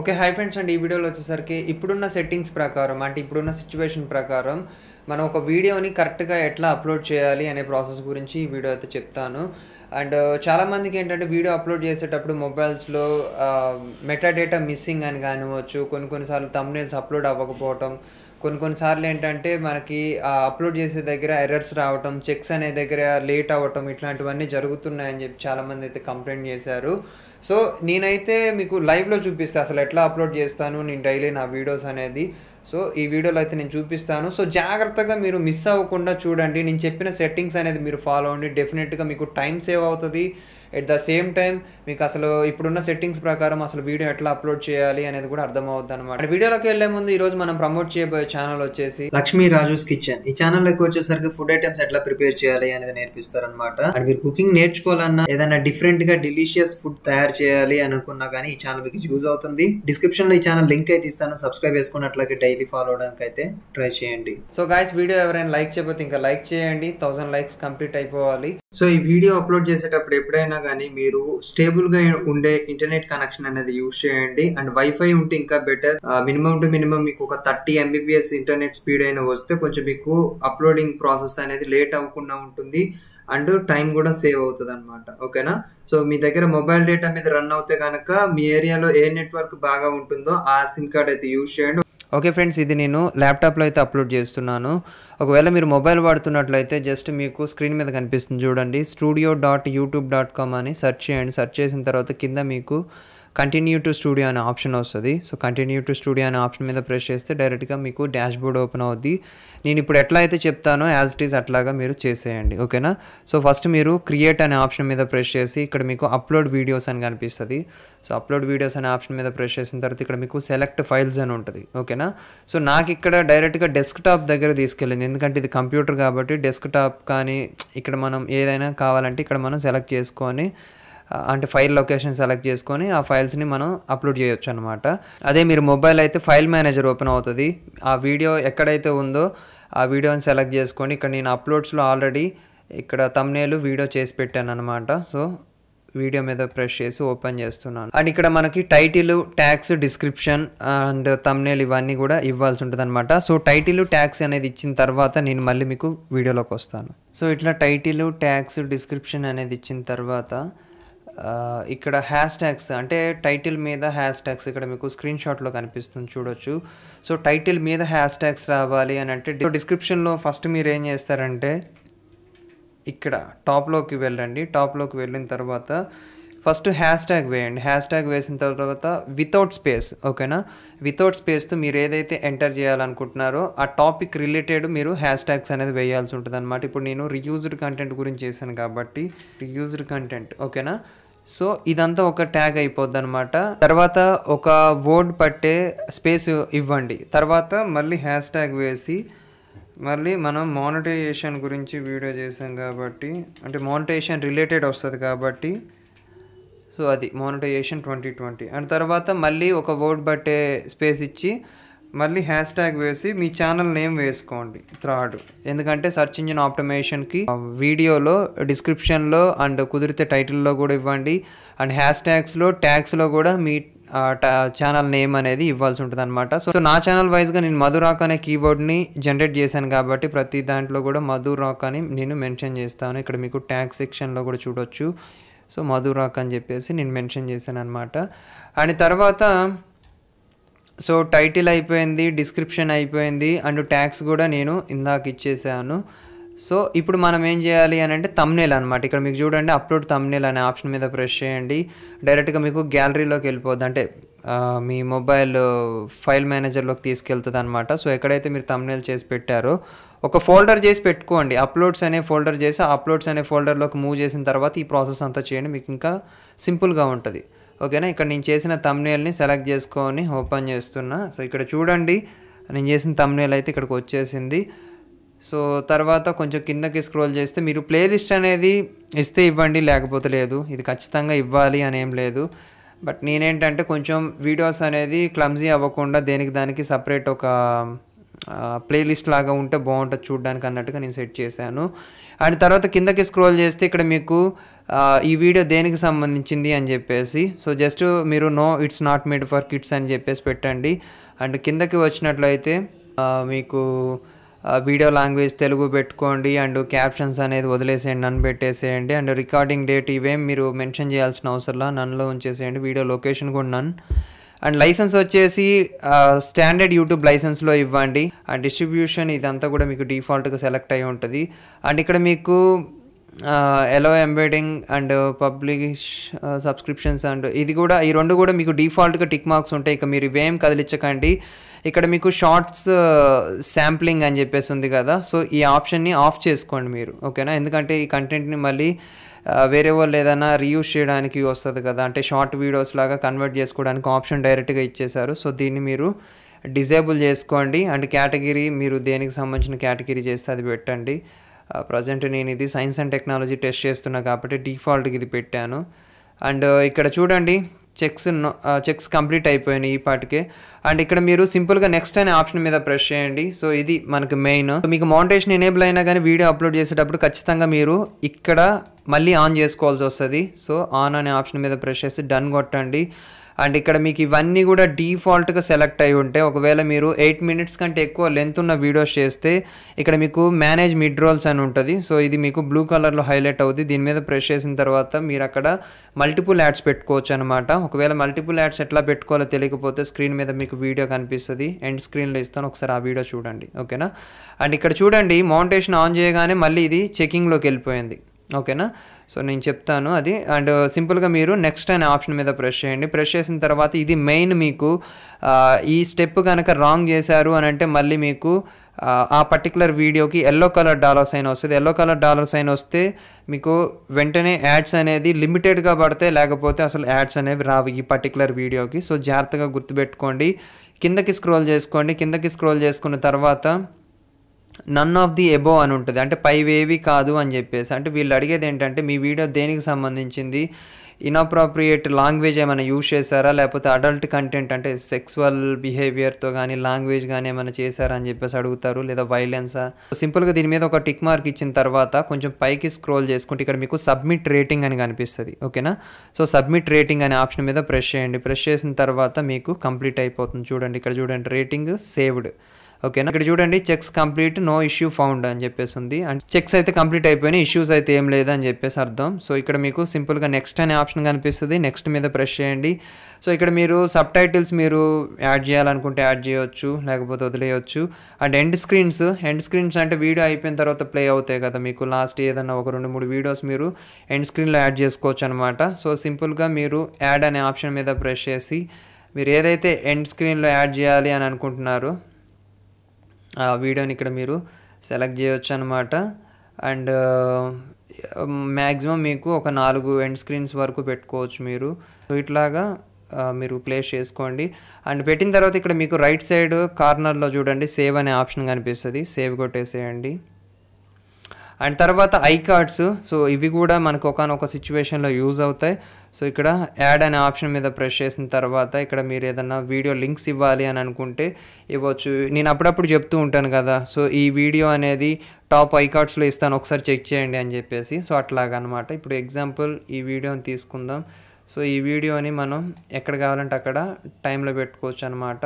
okay hi friends అండి ఈ వీడియోలో వచ్చేసరికి ఇప్పుడున్న సెట్టింగ్స్ ప్రకారం అంటే ఇప్పుడున్న సిచ్యువేషన్ ప్రకారం మనం ఒక వీడియోని కరెక్ట్గా ఎట్లా అప్లోడ్ చేయాలి అనే ప్రాసెస్ గురించి ఈ వీడియో అయితే చెప్తాను అండ్ uh, చాలామందికి ఏంటంటే వీడియో అప్లోడ్ చేసేటప్పుడు మొబైల్స్లో మెటాడేటా uh, మిస్సింగ్ అని కానివ్వచ్చు కొన్ని కొన్నిసార్లు తమ్నేల్స్ అప్లోడ్ అవ్వకపోవటం కొన్ని కొన్నిసార్లు ఏంటంటే మనకి అప్లోడ్ చేసే దగ్గర ఎర్రర్స్ రావటం చెక్స్ అనే దగ్గర లేట్ అవ్వటం ఇట్లాంటివన్నీ జరుగుతున్నాయని చెప్పి చాలామంది అయితే కంప్లైంట్ చేశారు సో నేనైతే మీకు లైవ్లో చూపిస్తాను అసలు ఎట్లా అప్లోడ్ చేస్తాను నేను డైలీ నా వీడియోస్ అనేది సో ఈ వీడియోలో అయితే నేను చూపిస్తాను సో జాగ్రత్తగా మీరు మిస్ అవ్వకుండా చూడండి నేను చెప్పిన సెట్టింగ్స్ అనేది మీరు ఫాలో అవ్వండి డెఫినెట్గా మీకు టైం సేవ్ అవుతుంది ఎట్ ద సేమ్ టైం మీకు అసలు ఇప్పుడున్న సెట్టింగ్స్ ప్రకారం అసలు వీడియో ఎట్లా అప్లోడ్ చేయాలి అనేది కూడా అర్థమవుద్ది అనమాట వీడియోలోకి వెళ్లే ముందు ఈ రోజు మనం ప్రమోట్ చేయబోయే ఛానల్ వచ్చేసి లక్ష్మీ రాజుస్ కిచెన్ ఈ ఛానల్ లోకి వచ్చేసరికి ఫుడ్ ఐటమ్స్ ఎట్లా ప్రిపేర్ చేయాలి అనేది నేర్పిస్తారనమాట అండ్ మీరు కుకింగ్ నేర్చుకోవాలన్నా ఏదైనా డిఫరెంట్ గా డిలీషియస్ ఫుడ్ తయారు చేయాలి అనుకున్నా కానీ ఈ ఛానల్ మీకు యూజ్ అవుతుంది డిస్క్రిప్షన్ లో ఈ ఛానల్ లింక్ అయితే ఇస్తాను సబ్స్క్రైబ్ చేసుకున్నట్లయితే డైలీ ఫాలో అవడానికి అయితే ట్రై చేయండి సో గాయస్ వీడియో ఎవరైనా లైక్ చేయబోతే ఇంకా లైక్ చేయండి థౌసండ్ లైక్స్ కంప్లీట్ అయిపోవాలి సో ఈ వీడియో అప్లోడ్ చేసేటప్పుడు ఎప్పుడైనా కానీ మీరు స్టేబుల్ గా ఉండే ఇంటర్నెట్ కనెక్షన్ అనేది యూజ్ చేయండి అండ్ వైఫై ఉంటే ఇంకా బెటర్ మినిమం టు మినిమం మీకు ఒక థర్టీ ఎంబీపీఎస్ ఇంటర్నెట్ స్పీడ్ అయినా వస్తే కొంచెం మీకు అప్లోడింగ్ ప్రాసెస్ అనేది లేట్ అవ్వకుండా ఉంటుంది అండ్ టైం కూడా సేవ్ అవుతుంది అనమాట ఓకేనా సో మీ దగ్గర మొబైల్ డేటా మీద రన్ అవుతే కనుక మీ ఏరియాలో ఏ నెట్వర్క్ బాగా ఉంటుందో ఆ సిమ్ కార్డ్ అయితే యూజ్ చేయండి ఓకే ఫ్రెండ్స్ ఇది నేను ల్యాప్టాప్లో అయితే అప్లోడ్ చేస్తున్నాను ఒకవేళ మీరు మొబైల్ వాడుతున్నట్లయితే జస్ట్ మీకు స్క్రీన్ మీద కనిపిస్తుంది చూడండి studio dot YouTube dot com అని సెర్చ్ చేయండి సెర్చ్ చేసిన తర్వాత కింద మీకు కంటిన్యూ టు స్టూడియో అనే ఆప్షన్ వస్తుంది సో కంటిన్యూ టు స్టూడియో అనే ఆప్షన్ మీద ప్రెస్ చేస్తే డైరెక్ట్గా మీకు డాష్ బోర్డ్ ఓపెన్ అవుద్ది నేను ఇప్పుడు ఎట్లా అయితే చెప్తానో యాజ్ ఇట్ ఈస్ అట్లాగా మీరు చేసేయండి ఓకేనా సో ఫస్ట్ మీరు క్రియేట్ అనే ఆప్షన్ మీద ప్రెస్ చేసి ఇక్కడ మీకు అప్లోడ్ వీడియోస్ అని కనిపిస్తుంది సో అప్లోడ్ వీడియోస్ అనే ఆప్షన్ మీద ప్రెస్ చేసిన తర్వాత ఇక్కడ మీకు సెలెక్ట్ ఫైల్స్ అని ఉంటుంది ఓకేనా సో నాకు ఇక్కడ డైరెక్ట్గా డెస్క్టాప్ దగ్గర తీసుకెళ్ళింది ఎందుకంటే ఇది కంప్యూటర్ కాబట్టి డెస్క్టాప్ కానీ ఇక్కడ మనం ఏదైనా కావాలంటే ఇక్కడ మనం సెలెక్ట్ చేసుకొని అంటే ఫైల్ లొకేషన్ సెలెక్ట్ చేసుకొని ఆ ఫైల్స్ని మనం అప్లోడ్ చేయొచ్చు అనమాట అదే మీరు మొబైల్ అయితే ఫైల్ మేనేజర్ ఓపెన్ అవుతుంది ఆ వీడియో ఎక్కడైతే ఉందో ఆ వీడియోని సెలెక్ట్ చేసుకొని ఇక్కడ నేను అప్లోడ్స్లో ఆల్రెడీ ఇక్కడ తమ్నేలు వీడియో చేసి పెట్టాను అనమాట సో వీడియో మీద ప్రెస్ చేసి ఓపెన్ చేస్తున్నాను అండ్ ఇక్కడ మనకి title tags description and thumbnail ఇవన్నీ కూడా ఇవ్వాల్సి ఉంటుంది అనమాట సో టైటిల్ ట్యాక్స్ అనేది ఇచ్చిన తర్వాత నేను మళ్ళీ మీకు వీడియోలోకి వస్తాను సో ఇట్లా టైటిల్ ట్యాక్స్ డిస్క్రిప్షన్ అనేది ఇచ్చిన తర్వాత ఇక్కడ హ్యాష్ ట్యాగ్స్ అంటే టైటిల్ మీద హ్యాష్ ట్యాగ్స్ ఇక్కడ మీకు స్క్రీన్ షాట్లో కనిపిస్తుంది చూడొచ్చు సో టైటిల్ మీద హ్యాష్ ట్యాగ్స్ రావాలి అని అంటే డిస్క్రిప్షన్లో ఫస్ట్ మీరు ఏం చేస్తారంటే ఇక్కడ టాప్లోకి వెళ్ళండి టాప్లోకి వెళ్ళిన తర్వాత ఫస్ట్ హ్యాష్ ట్యాగ్ వేయండి హ్యాష్ ట్యాగ్ వేసిన తర్వాత వితౌట్ స్పేస్ ఓకేనా వితౌట్ స్పేస్తో మీరు ఏదైతే ఎంటర్ చేయాలనుకుంటున్నారో ఆ టాపిక్ రిలేటెడ్ మీరు హ్యాష్ ట్యాగ్స్ అనేది వేయాల్సి ఉంటుంది ఇప్పుడు నేను రియూజ్డ్ కంటెంట్ గురించి చేశాను కాబట్టి రియూజ్డ్ కంటెంట్ ఓకేనా సో ఇదంతా ఒక ట్యాగ్ అయిపోద్ది అనమాట తర్వాత ఒక వర్డ్ పట్టే స్పేస్ ఇవ్వండి తర్వాత మళ్ళీ హ్యాష్ ట్యాగ్ వేసి మళ్ళీ మనం మానిటైజేషన్ గురించి వీడియో చేసాం కాబట్టి అంటే మానిటైజేషన్ రిలేటెడ్ వస్తుంది కాబట్టి సో అది మానిటైజేషన్ ట్వంటీ ట్వంటీ అండ్ తర్వాత మళ్ళీ ఒక వర్డ్ పట్టే స్పేస్ ఇచ్చి మళ్ళీ హ్యాష్ ట్యాగ్ వేసి మీ ఛానల్ నేమ్ వేసుకోండి థ్రాడ్ ఎందుకంటే సెర్చ్ ఇంజిన్ ఆప్టమేషన్కి వీడియోలో డిస్క్రిప్షన్లో అండ్ కుదిరితే టైటిల్లో కూడా ఇవ్వండి అండ్ హ్యాష్ ట్యాగ్స్లో ట్యాగ్స్లో కూడా మీ ఛానల్ నేమ్ అనేది ఇవ్వాల్సి ఉంటుంది అనమాట సో నా ఛానల్ వైజ్గా నేను మధురాక్ అనే కీబోర్డ్ని జనరేట్ చేశాను కాబట్టి ప్రతి దాంట్లో కూడా మధురాక్ అని నేను మెన్షన్ చేస్తాను ఇక్కడ మీకు ట్యాగ్ సెక్షన్లో కూడా చూడొచ్చు సో మధురాక్ అని చెప్పేసి నేను మెన్షన్ చేశాను అనమాట అండ్ తర్వాత సో టైటిల్ అయిపోయింది డిస్క్రిప్షన్ అయిపోయింది అండ్ ట్యాక్స్ కూడా నేను ఇందాక ఇచ్చేసాను సో ఇప్పుడు మనం ఏం చేయాలి అని అంటే తమ్నేల్ అనమాట ఇక్కడ మీకు చూడండి అప్లోడ్ తమ్నేల్ అనే ఆప్షన్ మీద ప్రెస్ చేయండి డైరెక్ట్గా మీకు గ్యాలరీలోకి వెళ్ళిపోద్ది అంటే మీ మొబైల్ ఫైల్ మేనేజర్లోకి తీసుకెళ్తుంది అనమాట సో ఎక్కడైతే మీరు తమ్నేల్ చేసి పెట్టారో ఒక ఫోల్డర్ చేసి పెట్టుకోండి అప్లోడ్స్ అనే ఫోల్డర్ చేసి అప్లోడ్స్ అనే ఫోల్డర్లోకి మూవ్ చేసిన తర్వాత ఈ ప్రాసెస్ అంతా చేయండి మీకు ఇంకా సింపుల్గా ఉంటుంది ఓకేనా ఇక్కడ నేను చేసిన తమ్నేల్ని సెలెక్ట్ చేసుకొని ఓపెన్ చేస్తున్నా సో ఇక్కడ చూడండి నేను చేసిన తమ్నేల్ అయితే ఇక్కడికి వచ్చేసింది సో తర్వాత కొంచెం కిందకి స్క్రోల్ చేస్తే మీరు ప్లేలిస్ట్ అనేది ఇస్తే ఇవ్వండి లేకపోతే లేదు ఇది ఖచ్చితంగా ఇవ్వాలి అనేం లేదు బట్ నేనేంటంటే కొంచెం వీడియోస్ అనేది క్లమ్జీ అవ్వకుండా దేనికి దానికి సపరేట్ ఒక ప్లేలిస్ట్ లాగా ఉంటే బాగుంటుంది చూడడానికి అన్నట్టుగా నేను సెట్ చేశాను అండ్ తర్వాత కిందకి స్క్రోల్ చేస్తే ఇక్కడ మీకు ఈ వీడియో దేనికి సంబంధించింది అని చెప్పేసి సో జస్ట్ మీరు no it's not made for kids అని చెప్పేసి పెట్టండి అండ్ కిందకి వచ్చినట్లయితే మీకు వీడియో లాంగ్వేజ్ తెలుగు పెట్టుకోండి అండ్ క్యాప్షన్స్ అనేది వదిలేసేయండి నన్ను పెట్టేసేయండి అండ్ రికార్డింగ్ డేట్ ఇవేం మీరు మెన్షన్ చేయాల్సిన అవసరంలా నన్నులో ఉంచేసేయండి వీడియో లొకేషన్ కూడా నన్ను అండ్ లైసెన్స్ వచ్చేసి స్టాండర్డ్ యూట్యూబ్ లైసెన్స్లో ఇవ్వండి అండ్ డిస్ట్రిబ్యూషన్ ఇదంతా కూడా మీకు డిఫాల్ట్గా సెలెక్ట్ అయి ఉంటుంది అండ్ ఇక్కడ మీకు allow embedding and publish subscriptions and ఇది కూడా ఈ రెండు కూడా మీకు డిఫాల్ట్గా టిక్ మార్క్స్ ఉంటాయి ఇక మీరు ఇవేం కదిలించకండి ఇక్కడ మీకు షార్ట్స్ శాంప్లింగ్ అని చెప్పేసి ఉంది కదా సో ఈ ఆప్షన్ని ఆఫ్ చేసుకోండి మీరు ఓకేనా ఎందుకంటే ఈ కంటెంట్ని మళ్ళీ వేరే వాళ్ళు ఏదైనా రీయూజ్ చేయడానికి వస్తుంది కదా అంటే షార్ట్ వీడియోస్ లాగా కన్వర్ట్ చేసుకోవడానికి ఆప్షన్ డైరెక్ట్గా ఇచ్చేశారు సో దీన్ని మీరు డిజేబుల్ చేసుకోండి అండ్ కేటగిరీ మీరు దేనికి సంబంధించిన కేటగిరీ చేస్తే అది పెట్టండి ప్రజెంట్ నేను ఇది సైన్స్ అండ్ టెక్నాలజీ టెస్ట్ చేస్తున్నా కాబట్టి డిఫాల్ట్కి ఇది పెట్టాను అండ్ ఇక్కడ చూడండి చెక్స్ చెక్స్ కంప్లీట్ అయిపోయినాయి ఈ పాటికే అండ్ ఇక్కడ మీరు సింపుల్గా నెక్స్ట్ అనే ఆప్షన్ మీద ప్రెస్ చేయండి సో ఇది మనకు మెయిన్ మీకు మౌంటేషన్ ఎనేబుల్ అయినా కానీ వీడియో అప్లోడ్ చేసేటప్పుడు ఖచ్చితంగా మీరు ఇక్కడ మళ్ళీ ఆన్ చేసుకోవాల్సి వస్తుంది సో ఆన్ అనే ఆప్షన్ మీద ప్రెస్ చేసి డన్ కొట్టండి అండ్ ఇక్కడ మీకు ఇవన్నీ కూడా డీఫాల్ట్గా సెలెక్ట్ అయి ఉంటే ఒకవేళ మీరు ఎయిట్ మినిట్స్ కంటే ఎక్కువ లెంత్ ఉన్న వీడియోస్ చేస్తే ఇక్కడ మీకు మేనేజ్ మిడ్ రోల్స్ అని ఉంటుంది సో ఇది మీకు బ్లూ కలర్లో హైలైట్ అవుతుంది దీని మీద ప్రెస్ చేసిన తర్వాత మీరు అక్కడ మల్టిపుల్ యాడ్స్ పెట్టుకోవచ్చు అనమాట ఒకవేళ మల్టిపుల్ యాడ్స్ ఎట్లా పెట్టుకోవాలో తెలియకపోతే స్క్రీన్ మీద మీకు వీడియో కనిపిస్తుంది ఎండ్ స్క్రీన్లో ఇస్తాను ఒకసారి ఆ వీడియో చూడండి ఓకేనా అండ్ ఇక్కడ చూడండి మౌంటేషన్ ఆన్ చేయగానే మళ్ళీ ఇది చెకింగ్లోకి వెళ్ళిపోయింది ఓకేనా సో నేను చెప్తాను అది అండ్ సింపుల్గా మీరు నెక్స్ట్ అనే ఆప్షన్ మీద ప్రెస్ చేయండి ప్రెస్ చేసిన తర్వాత ఇది మెయిన్ మీకు ఈ స్టెప్ కనుక రాంగ్ చేశారు అని అంటే మళ్ళీ మీకు ఆ పర్టికులర్ వీడియోకి ఎల్లో కలర్ డాలర్ సైన్ వస్తుంది ఎల్లో కలర్ డాలర్ సైన్ వస్తే మీకు వెంటనే యాడ్స్ అనేది లిమిటెడ్గా పడితే లేకపోతే అసలు యాడ్స్ అనేవి రావు ఈ పర్టికులర్ వీడియోకి సో జాగ్రత్తగా గుర్తుపెట్టుకోండి కిందకి స్క్రోల్ చేసుకోండి కిందకి స్క్రోల్ చేసుకున్న తర్వాత నన్ ఆఫ్ ది ఎబో అని ఉంటుంది అంటే పైవేవి కాదు అని చెప్పేసి అంటే వీళ్ళు అడిగేది ఏంటంటే మీ వీడియో దేనికి సంబంధించింది ఇన్అప్రాప్రియేట్ లాంగ్వేజ్ ఏమైనా యూజ్ చేశారా లేకపోతే అడల్ట్ కంటెంట్ అంటే సెక్స్వల్ బిహేవియర్తో కానీ లాంగ్వేజ్ కానీ ఏమైనా చేశారా అని చెప్పేసి అడుగుతారు లేదా వైలెన్సా సింపుల్గా దీని మీద ఒక టిక్ మార్క్ ఇచ్చిన తర్వాత కొంచెం పైకి స్క్రోల్ చేసుకుంటే ఇక్కడ మీకు సబ్మిట్ రేటింగ్ అని కనిపిస్తుంది ఓకేనా సో సబ్మిట్ రేటింగ్ అనే ఆప్షన్ మీద ప్రెస్ చేయండి ప్రెస్ చేసిన తర్వాత మీకు కంప్లీట్ అయిపోతుంది చూడండి ఇక్కడ చూడండి రేటింగ్ సేవ్డ్ ఓకేనా ఇక్కడ చూడండి checks complete no issue found అని చెప్పేసి ఉంది అండ్ చెక్స్ అయితే కంప్లీట్ అయిపోయినాయి ఇష్యూస్ అయితే ఏం లేదని చెప్పేసి అర్థం సో ఇక్కడ మీకు సింపుల్గా నెక్స్ట్ అనే ఆప్షన్ కనిపిస్తుంది నెక్స్ట్ మీద ప్రెస్ చేయండి సో ఇక్కడ మీరు సబ్ టైటిల్స్ మీరు యాడ్ చేయాలనుకుంటే యాడ్ చేయవచ్చు లేకపోతే వదిలేయచ్చు and end screens end screens అంటే వీడియో అయిపోయిన తర్వాత ప్లే అవుతాయి కదా మీకు లాస్ట్ ఏదన్నా ఒక రెండు మూడు వీడియోస్ మీరు ఎండ్ స్క్రీన్లో యాడ్ చేసుకోవచ్చు అనమాట సో సింపుల్గా మీరు యాడ్ అనే ఆప్షన్ మీద ప్రెస్ చేసి మీరు ఏదైతే ఎండ్ స్క్రీన్లో యాడ్ చేయాలి అని అనుకుంటున్నారో ఆ వీడియోని ఇక్కడ మీరు సెలెక్ట్ చేయవచ్చు అనమాట అండ్ మ్యాక్సిమం మీకు ఒక నాలుగు ఎండ్ స్క్రీన్స్ వరకు పెట్టుకోవచ్చు మీరు సో ఇట్లాగా మీరు ప్లేస్ చేసుకోండి అండ్ పెట్టిన తర్వాత ఇక్కడ మీకు రైట్ సైడ్ కార్నర్లో చూడండి సేవ్ అనే ఆప్షన్ కనిపిస్తుంది సేవ్ కొట్టేసేయండి అండ్ తర్వాత ఐ కార్డ్స్ సో ఇవి కూడా మనకు ఒకనొక సిచ్యువేషన్లో యూజ్ అవుతాయి సో ఇక్కడ యాడ్ అనే ఆప్షన్ మీద ప్రెస్ చేసిన తర్వాత ఇక్కడ మీరు ఏదన్నా వీడియో లింక్స్ ఇవ్వాలి అని అనుకుంటే ఇవ్వచ్చు నేను అప్పుడప్పుడు చెప్తూ ఉంటాను కదా సో ఈ వీడియో అనేది టాప్ ఐ కార్డ్స్లో ఇస్తాను ఒకసారి చెక్ చేయండి అని చెప్పేసి సో అట్లాగనమాట ఇప్పుడు ఎగ్జాంపుల్ ఈ వీడియోని తీసుకుందాం సో ఈ వీడియోని మనం ఎక్కడ కావాలంటే అక్కడ టైంలో పెట్టుకోవచ్చు అనమాట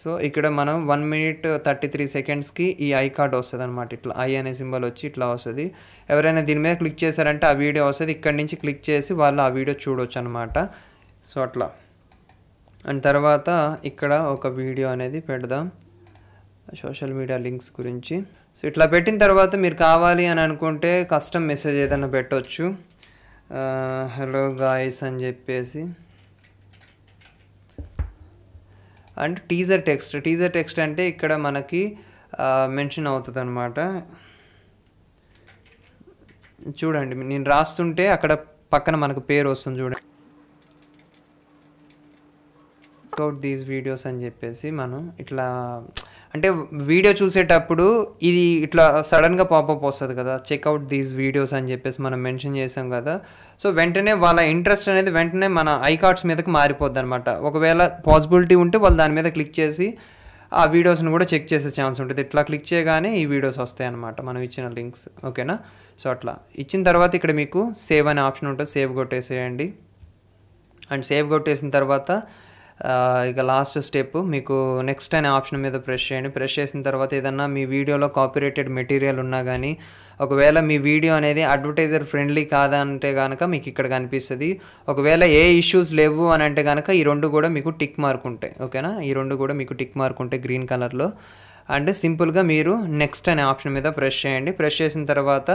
సో ఇక్కడ మనం వన్ మినిట్ థర్టీ త్రీ సెకండ్స్కి ఈ ఐ కార్డ్ వస్తుంది అనమాట ఇట్లా ఐ అనే సింబల్ వచ్చి ఇట్లా వస్తుంది ఎవరైనా దీని మీద క్లిక్ చేశారంటే ఆ వీడియో వస్తుంది ఇక్కడ నుంచి క్లిక్ చేసి వాళ్ళు ఆ వీడియో చూడొచ్చు అనమాట సో అట్లా అండ్ తర్వాత ఇక్కడ ఒక వీడియో అనేది పెడదాం సోషల్ మీడియా లింక్స్ గురించి సో ఇట్లా పెట్టిన తర్వాత మీరు కావాలి అని అనుకుంటే కస్టమ్ మెసేజ్ ఏదైనా పెట్టవచ్చు హలో గాయస్ అని చెప్పేసి and teaser text teaser text అంటే ఇక్కడ మనకి మెన్షన్ అవుతుంది అనమాట చూడండి నేను రాస్తుంటే అక్కడ పక్కన మనకు పేరు వస్తుంది చూడండి అవుట్ దీస్ వీడియోస్ అని చెప్పేసి మనం ఇట్లా అంటే వీడియో చూసేటప్పుడు ఇది ఇట్లా సడన్గా పాపప్ వస్తుంది కదా చెక్అవుట్ దీస్ వీడియోస్ అని చెప్పేసి మనం మెన్షన్ చేసాం కదా సో వెంటనే వాళ్ళ ఇంట్రెస్ట్ అనేది వెంటనే మన ఐ కార్డ్స్ మీదకి మారిపోద్ది అనమాట ఒకవేళ పాసిబిలిటీ ఉంటే వాళ్ళు దాని మీద క్లిక్ చేసి ఆ వీడియోస్ని కూడా చెక్ చేసే ఛాన్స్ ఉంటుంది ఇట్లా క్లిక్ చేయగానే ఈ వీడియోస్ వస్తాయి అనమాట మనం ఇచ్చిన లింక్స్ ఓకేనా సో అట్లా ఇచ్చిన తర్వాత ఇక్కడ మీకు సేవ్ అనే ఆప్షన్ ఉంటుంది సేవ్ కొట్టేసేయండి అండ్ సేవ్ కొట్టేసిన తర్వాత ఇక లాస్ట్ స్టెప్ మీకు నెక్స్ట్ అనే ఆప్షన్ మీద ప్రెస్ చేయండి ప్రెస్ చేసిన తర్వాత ఏదన్నా మీ వీడియోలో కాపీరేటెడ్ మెటీరియల్ ఉన్నా కానీ ఒకవేళ మీ వీడియో అనేది అడ్వర్టైజర్ ఫ్రెండ్లీ కాదంటే కనుక మీకు ఇక్కడ కనిపిస్తుంది ఒకవేళ ఏ ఇష్యూస్ లేవు అని అంటే కనుక ఈ రెండు కూడా మీకు టిక్ మార్క్ ఉంటాయి ఓకేనా ఈ రెండు కూడా మీకు టిక్ మార్క్ ఉంటాయి గ్రీన్ కలర్లో అండ్ సింపుల్గా మీరు నెక్స్ట్ అనే ఆప్షన్ మీద ప్రెస్ చేయండి ప్రెస్ చేసిన తర్వాత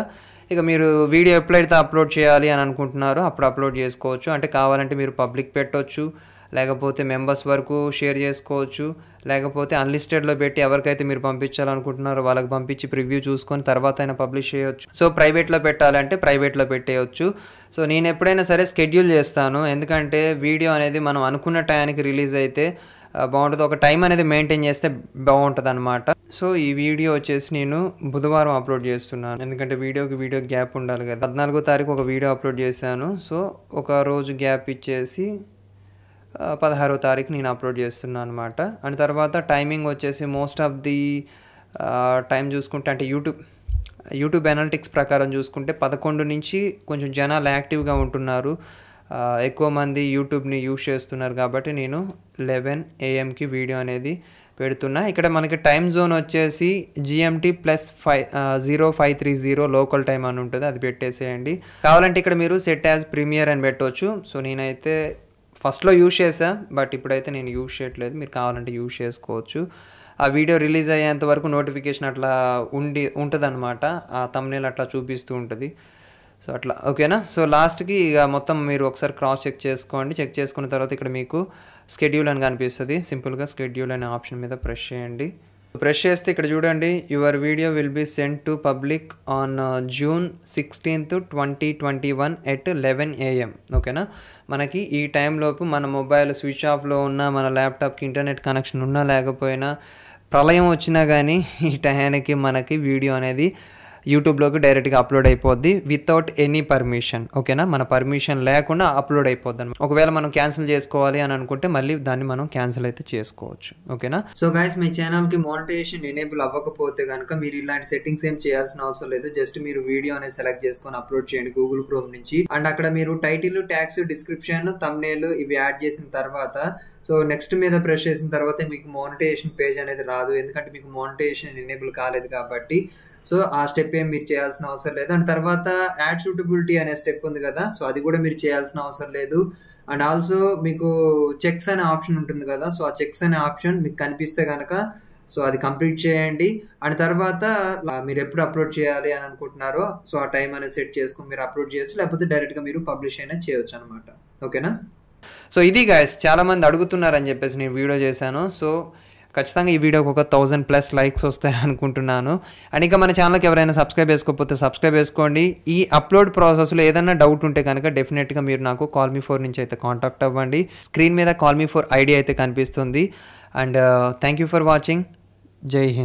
ఇక మీరు వీడియో ఎప్పుడైతే అప్లోడ్ చేయాలి అని అనుకుంటున్నారో అప్పుడు అప్లోడ్ చేసుకోవచ్చు అంటే కావాలంటే మీరు పబ్లిక్ పెట్టవచ్చు లేకపోతే మెంబర్స్ వరకు షేర్ చేసుకోవచ్చు లేకపోతే అన్లిస్టెడ్లో పెట్టి ఎవరికైతే మీరు పంపించాలనుకుంటున్నారో వాళ్ళకి పంపించి ప్రివ్యూ చూసుకొని తర్వాత అయినా పబ్లిష్ చేయొచ్చు సో ప్రైవేట్లో పెట్టాలంటే ప్రైవేట్లో పెట్టేయచ్చు సో నేను ఎప్పుడైనా సరే షెడ్యూల్ చేస్తాను ఎందుకంటే వీడియో అనేది మనం అనుకున్న టైంకి రిలీజ్ అయితే బాగుంటుంది ఒక టైం అనేది మెయింటైన్ చేస్తే బాగుంటుంది అనమాట సో ఈ వీడియో వచ్చేసి నేను బుధవారం అప్లోడ్ చేస్తున్నాను ఎందుకంటే వీడియోకి వీడియో గ్యాప్ ఉండాలి కదా పద్నాలుగో తారీఖు ఒక వీడియో అప్లోడ్ చేశాను సో ఒక రోజు గ్యాప్ ఇచ్చేసి పదహారో తారీఖు నేను అప్లోడ్ చేస్తున్నాను అనమాట అండ్ తర్వాత టైమింగ్ వచ్చేసి మోస్ట్ ఆఫ్ ది టైం చూసుకుంటే అంటే యూట్యూబ్ యూట్యూబ్ అనాలిటిక్స్ ప్రకారం చూసుకుంటే పదకొండు నుంచి కొంచెం జనాలు యాక్టివ్గా ఉంటున్నారు ఎక్కువ మంది యూట్యూబ్ని యూస్ చేస్తున్నారు కాబట్టి నేను లెవెన్ ఏఎంకి వీడియో అనేది పెడుతున్నా ఇక్కడ మనకి టైం జోన్ వచ్చేసి GMT plus five zero five three zero local time అని ఉంటుంది అది పెట్టేసేయండి కావాలంటే ఇక్కడ మీరు సెట్ యాజ్ ప్రీమియర్ అని పెట్టవచ్చు సో నేనైతే ఫస్ట్లో యూజ్ చేసా బట్ ఇప్పుడైతే నేను యూజ్ చేయట్లేదు మీరు కావాలంటే యూజ్ చేసుకోవచ్చు ఆ వీడియో రిలీజ్ అయ్యేంత వరకు నోటిఫికేషన్ అట్లా ఉండి అనమాట ఆ తమ్నేల్ అట్లా చూపిస్తూ ఉంటుంది సో అట్లా ఓకేనా సో లాస్ట్కి ఇక మొత్తం మీరు ఒకసారి క్రాస్ చెక్ చేసుకోండి చెక్ చేసుకున్న తర్వాత ఇక్కడ మీకు స్కెడ్యూల్ అని కనిపిస్తుంది సింపుల్గా స్కెడ్యూల్ అనే ఆప్షన్ మీద ప్రెస్ చేయండి ప్రెస్ చేస్తే ఇక్కడ చూడండి your video will be send to public on June sixteenth twenty twenty one at eleven AM ఓకేనా మనకి ఈ టైంలోపు మన మొబైల్ స్విచ్ ఆఫ్లో ఉన్న మన ల్యాప్టాప్కి ఇంటర్నెట్ కనెక్షన్ ఉన్నా లేకపోయినా ప్రళయం వచ్చినా కానీ ఈ టయానికి మనకి వీడియో అనేది యూట్యూబ్లోకి డైరెక్ట్గా అప్లోడ్ అయిపోద్ది వితౌట్ ఎనీ పర్మిషన్ ఓకేనా మన పర్మిషన్ లేకుండా అప్లోడ్ అయిపోద్ది అనమాట ఒకవేళ మనం క్యాన్సిల్ చేసుకోవాలి అని అనుకుంటే మళ్ళీ దాన్ని మనం క్యాన్సిల్ అయితే చేసుకోవచ్చు ఓకేనా సో గాయస్ మీ ఛానల్కి మోనిటైజేషన్ ఎనేబుల్ అవ్వకపోతే కనుక మీరు ఇలాంటి సెట్టింగ్స్ ఏం చేయాల్సిన అవసరం లేదు జస్ట్ మీరు వీడియో అనేది సెలెక్ట్ చేసుకొని అప్లోడ్ చేయండి గూగుల్ క్రోమ్ నుంచి అండ్ అక్కడ మీరు టైటిల్ ట్యాక్స్ డిస్క్రిప్షన్ తమ్నేల్ ఇవి యాడ్ చేసిన తర్వాత సో నెక్స్ట్ మీద ప్రెస్ చేసిన తర్వాత మీకు మోనిటైజేషన్ పేజ్ అనేది రాదు ఎందుకంటే మీకు మోనిటైజేషన్ ఎనేబుల్ కాలేదు కాబట్టి సో ఆ స్టెప్ ఏం మీరు చేయాల్సిన అవసరం లేదు అండ్ తర్వాత యాడ్ సూటబిలిటీ అనే స్టెప్ ఉంది కదా సో అది కూడా మీరు చేయాల్సిన అవసరం లేదు అండ్ ఆల్సో మీకు చెక్స్ అనే ఆప్షన్ ఉంటుంది కదా సో ఆ చెక్స్ అనే ఆప్షన్ మీకు కనిపిస్తే కనుక సో అది కంప్లీట్ చేయండి అండ్ తర్వాత మీరు ఎప్పుడు అప్లోడ్ చేయాలి అని అనుకుంటున్నారో సో ఆ టైం అనేది సెట్ చేసుకుని మీరు అప్లోడ్ చేయొచ్చు లేకపోతే డైరెక్ట్గా మీరు పబ్లిష్ అయినా చేయవచ్చు అనమాట ఓకేనా సో ఇది గాయస్ చాలామంది అడుగుతున్నారని చెప్పేసి నేను వీడియో చేశాను సో ఖచ్చితంగా ఈ వీడియోకి ఒక థౌజండ్ ప్లస్ లైక్స్ వస్తాయి అనుకుంటున్నాను అండ్ ఇంకా మన ఛానల్కి ఎవరైనా సబ్స్క్రైబ్ చేసుకోకపోతే సబ్స్క్రైబ్ చేసుకోండి ఈ అప్లోడ్ ప్రాసెస్లో ఏదైనా డౌట్ ఉంటే కనుక డెఫినెట్గా మీరు నాకు కాల్ మీ ఫోర్ నుంచి అయితే కాంటాక్ట్ అవ్వండి స్క్రీన్ మీద కాల్ మీ ఫోర్ ఐడియా అయితే కనిపిస్తుంది and thank you for watching Jai Hind